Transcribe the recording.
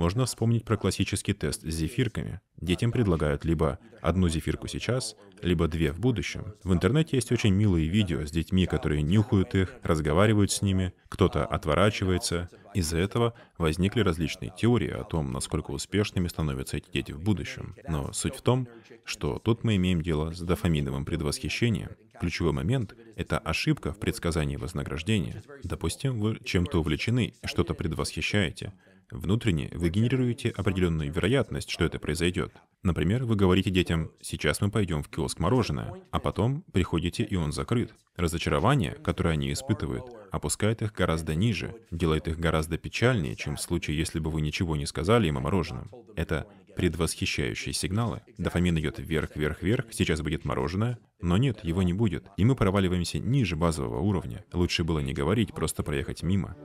Можно вспомнить про классический тест с зефирками. Детям предлагают либо одну зефирку сейчас, либо две в будущем. В интернете есть очень милые видео с детьми, которые нюхают их, разговаривают с ними, кто-то отворачивается. Из-за этого возникли различные теории о том, насколько успешными становятся эти дети в будущем. Но суть в том, что тут мы имеем дело с дофаминовым предвосхищением, Ключевой момент — это ошибка в предсказании вознаграждения. Допустим, вы чем-то увлечены, что-то предвосхищаете. Внутренне вы генерируете определенную вероятность, что это произойдет. Например, вы говорите детям «сейчас мы пойдем в киоск мороженое», а потом приходите, и он закрыт. Разочарование, которое они испытывают, опускает их гораздо ниже, делает их гораздо печальнее, чем в случае, если бы вы ничего не сказали им о мороженом. Это предвосхищающие сигналы. Дофамин идет вверх, вверх, вверх, сейчас будет мороженое, но нет, его не будет, и мы проваливаемся ниже базового уровня. Лучше было не говорить, просто проехать мимо.